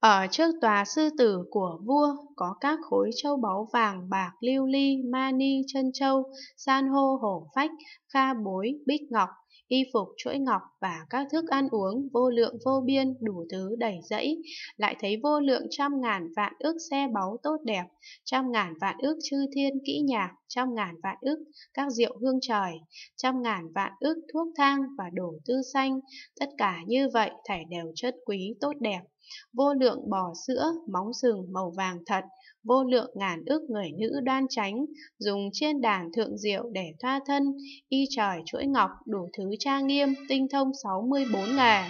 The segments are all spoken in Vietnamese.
Ở trước tòa sư tử của vua có các khối châu báu vàng, bạc, lưu ly, mani, chân châu, san hô, hổ phách, kha bối, bích ngọc, y phục chuỗi ngọc và các thức ăn uống vô lượng vô biên đủ thứ đầy dẫy, lại thấy vô lượng trăm ngàn vạn ước xe báu tốt đẹp, trăm ngàn vạn ước chư thiên kỹ nhạc, trăm ngàn vạn ước các rượu hương trời, trăm ngàn vạn ước thuốc thang và đồ tư xanh, tất cả như vậy thảy đều chất quý tốt đẹp vô lượng bò sữa, móng sừng màu vàng thật, vô lượng ngàn ước người nữ đoan tránh, dùng trên đàn thượng diệu để thoa thân, y trời chuỗi ngọc đủ thứ tra nghiêm, tinh thông 64 nghề.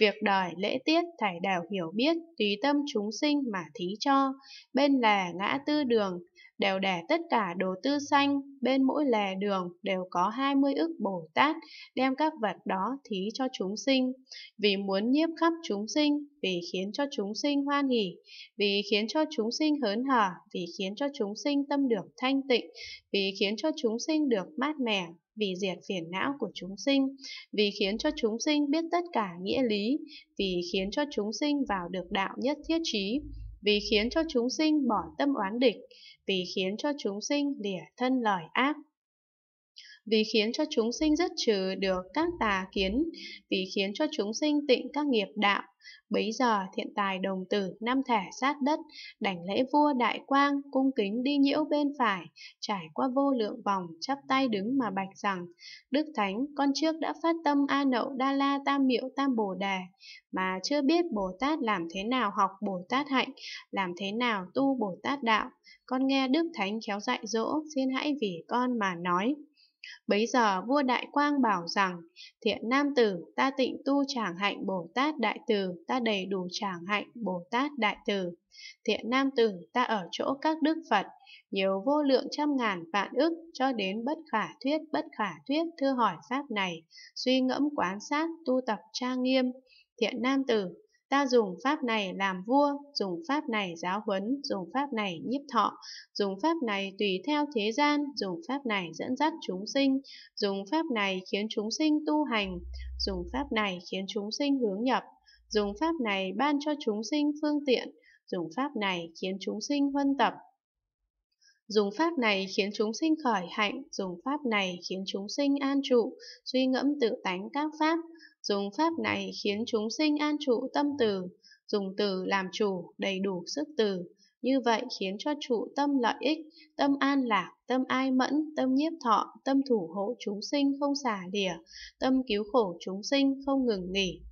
Việc đời lễ tiết thảy đều hiểu biết, tùy tâm chúng sinh mà thí cho, bên là ngã tư đường, đều để tất cả đồ tư xanh, bên mỗi lề đường đều có 20 ức Bồ Tát, đem các vật đó thí cho chúng sinh. Vì muốn nhiếp khắp chúng sinh, vì khiến cho chúng sinh hoan hỉ, vì khiến cho chúng sinh hớn hở, vì khiến cho chúng sinh tâm được thanh tịnh, vì khiến cho chúng sinh được mát mẻ, vì diệt phiền não của chúng sinh, vì khiến cho chúng sinh biết tất cả nghĩa lý, vì khiến cho chúng sinh vào được đạo nhất thiết trí vì khiến cho chúng sinh bỏ tâm oán địch, vì khiến cho chúng sinh lìa thân lời ác vì khiến cho chúng sinh rất trừ được các tà kiến, vì khiến cho chúng sinh tịnh các nghiệp đạo. Bấy giờ thiện tài đồng tử năm thẻ sát đất, đảnh lễ vua đại quang, cung kính đi nhiễu bên phải, trải qua vô lượng vòng, chắp tay đứng mà bạch rằng, Đức Thánh, con trước đã phát tâm A Nậu Đa La Tam Miệu Tam Bồ Đề, mà chưa biết Bồ Tát làm thế nào học Bồ Tát hạnh, làm thế nào tu Bồ Tát đạo. Con nghe Đức Thánh khéo dạy dỗ, xin hãy vì con mà nói. Bấy giờ vua Đại Quang bảo rằng, thiện nam tử, ta tịnh tu chẳng hạnh Bồ Tát Đại Từ, ta đầy đủ chẳng hạnh Bồ Tát Đại Từ. Thiện nam tử, ta ở chỗ các đức Phật, nhiều vô lượng trăm ngàn vạn ức cho đến bất khả thuyết bất khả thuyết thưa hỏi pháp này, suy ngẫm quán sát tu tập tra nghiêm. Thiện nam tử, Ta dùng pháp này làm vua, dùng pháp này giáo huấn, dùng pháp này nhiếp thọ, dùng pháp này tùy theo thế gian, dùng pháp này dẫn dắt chúng sinh, dùng pháp này khiến chúng sinh tu hành, dùng pháp này khiến chúng sinh hướng nhập, dùng pháp này ban cho chúng sinh phương tiện, dùng pháp này khiến chúng sinh huân tập, Dùng pháp này khiến chúng sinh khởi hạnh, dùng pháp này khiến chúng sinh an trụ, suy ngẫm tự tánh các pháp, Dùng pháp này khiến chúng sinh an trụ tâm từ, dùng từ làm chủ đầy đủ sức từ, như vậy khiến cho trụ tâm lợi ích, tâm an lạc, tâm ai mẫn, tâm nhiếp thọ, tâm thủ hộ chúng sinh không xả lìa, tâm cứu khổ chúng sinh không ngừng nghỉ.